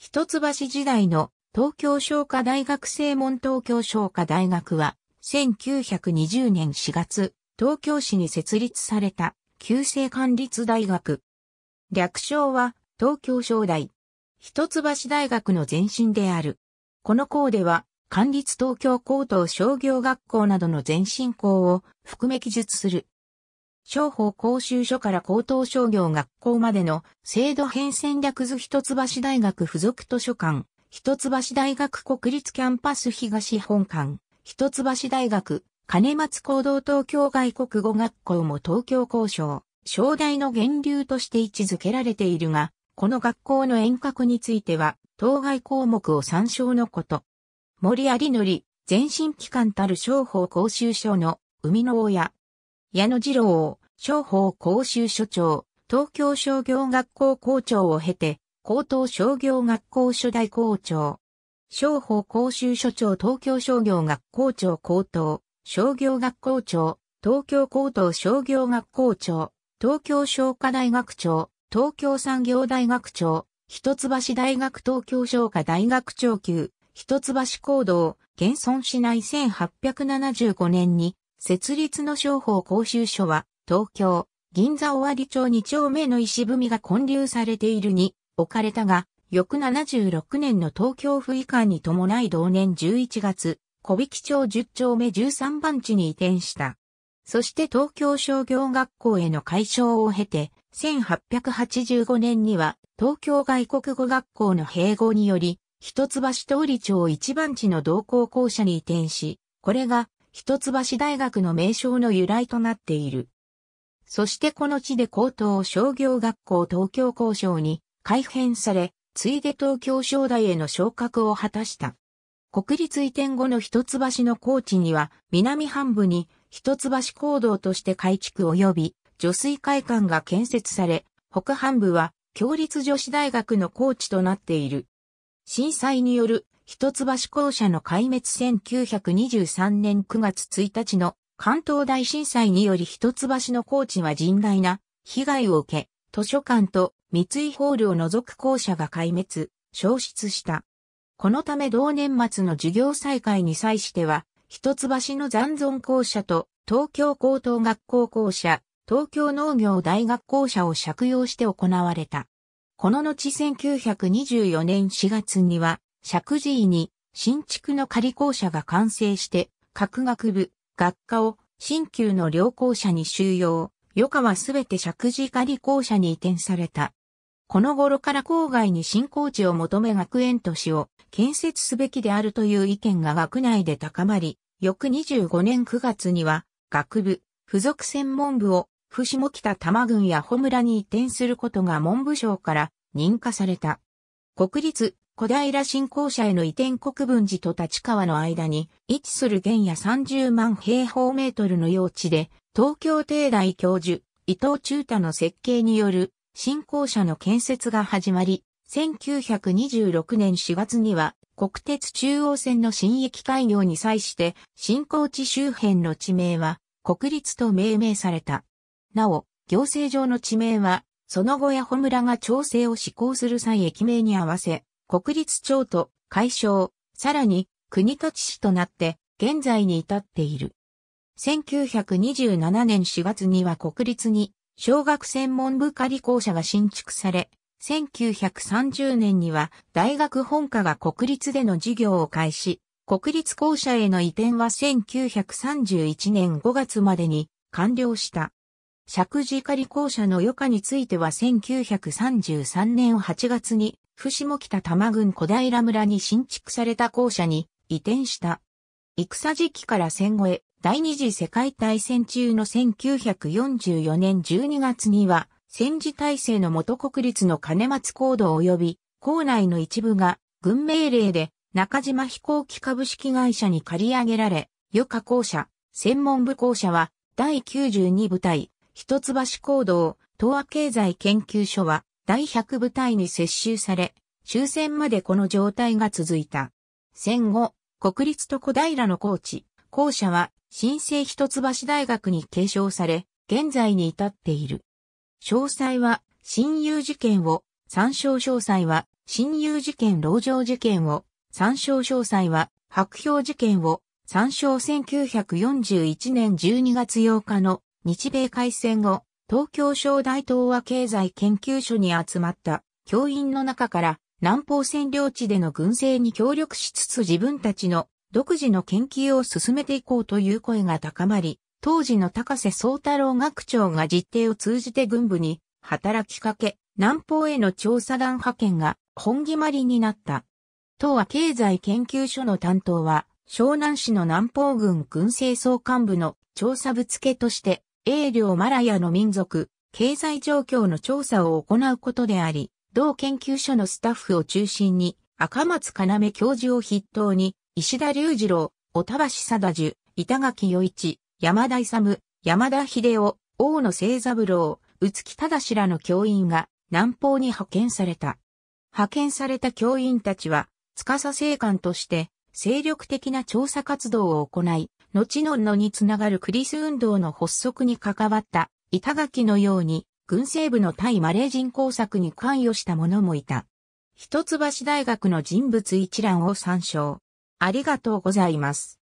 一橋時代の東京商科大学正門東京商科大学は、1920年4月、東京市に設立された、旧制管立大学。略称は、東京商大。一橋大学の前身である。この校では、管立東京高等商業学校などの前身校を含め記述する商法講習所から高等商業学校までの制度変遷略図一橋大学附属図書館、一橋大学国立キャンパス東本館、一橋大学、金松高等東京外国語学校も東京交渉、商大の源流として位置づけられているが、この学校の遠隔については、当該項目を参照のこと。森有則、前身機関たる商法講習所の生みの親、矢野二郎、商法講習所長、東京商業学校校長を経て、高等商業学校初代校長。商法講習所長東京商業学校長高等、商業学校長、東京高等商業学校長、東京商科大学長、東京産業大学長、一橋大学東京商科大学長級、一橋行動、現存しない1875年に設立の商法公衆所は、東京、銀座尾張町2丁目の石踏みが建立されているに置かれたが、翌76年の東京府以下に伴い同年11月、小引町10丁目13番地に移転した。そして東京商業学校への改称を経て、1885年には東京外国語学校の併合により、一橋通り町一番地の同校校舎に移転し、これが一橋大学の名称の由来となっている。そしてこの地で高等商業学校東京高校に改編され、ついで東京商大への昇格を果たした。国立移転後の一橋の高地には、南半部に一橋高堂として改築及び女水会館が建設され、北半部は共立女子大学の高地となっている。震災による一橋校舎の壊滅1923年9月1日の関東大震災により一橋の高地は甚大な被害を受け、図書館と三井ホールを除く校舎が壊滅、消失した。このため同年末の授業再開に際しては、一橋の残存校舎と東京高等学校校舎、東京農業大学校舎を借用して行われた。この後1924年4月には、石神井に新築の仮校舎が完成して、各学部、学科を新旧の両校舎に収容、余暇はすべて石神仮校舎に移転された。この頃から郊外に新校地を求め学園都市を建設すべきであるという意見が学内で高まり、翌25年9月には学部、付属専門部を福島北多摩郡や穂村に移転することが文部省から認可された。国立小平新校舎への移転国分寺と立川の間に位置する原野30万平方メートルの用地で、東京帝大教授、伊藤忠太の設計による新校舎の建設が始まり、1926年4月には国鉄中央線の新駅開業に際して新興地周辺の地名は国立と命名された。なお、行政上の地名はその後や穂村が調整を施行する際駅名に合わせ国立庁と解消、さらに国と地市となって現在に至っている。1927年4月には国立に小学専門部仮校舎が新築され、1930年には大学本科が国立での授業を開始、国立校舎への移転は1931年5月までに完了した。石寺仮校舎の余暇については1933年8月に福下北多摩郡小平村に新築された校舎に移転した。戦時期から戦後へ、第二次世界大戦中の1944年12月には、戦時体制の元国立の金松高度及び、校内の一部が、軍命令で中島飛行機株式会社に借り上げられ、余暇校舎、専門部校舎は、第92部隊、一橋高度、東亜経済研究所は、第100部隊に接収され、終戦までこの状態が続いた。戦後、国立と小平のコーチ、校舎は新生一橋大学に継承され、現在に至っている。詳細は、親友事件を、参照詳細は、親友事件牢城事件を、参照詳細は、白氷事件を、参照1941年12月8日の日米開戦後、東京省大東亜経済研究所に集まった教員の中から南方占領地での軍政に協力しつつ自分たちの独自の研究を進めていこうという声が高まり、当時の高瀬宗太郎学長が実定を通じて軍部に働きかけ、南方への調査団派遣が本決まりになった。東亜経済研究所の担当は、湘南市の南方軍軍政総幹部の調査ぶつけとして、英領マラヤの民族、経済状況の調査を行うことであり、同研究所のスタッフを中心に、赤松要教授を筆頭に、石田隆二郎、小田橋貞樹、板垣与一、山田勇、山田秀夫、大野清三郎、宇月忠らの教員が南方に派遣された。派遣された教員たちは、司政官として、精力的な調査活動を行い、後ののにつながるクリス運動の発足に関わった板垣のように軍政部の対マレー人工作に関与した者もいた。一橋大学の人物一覧を参照。ありがとうございます。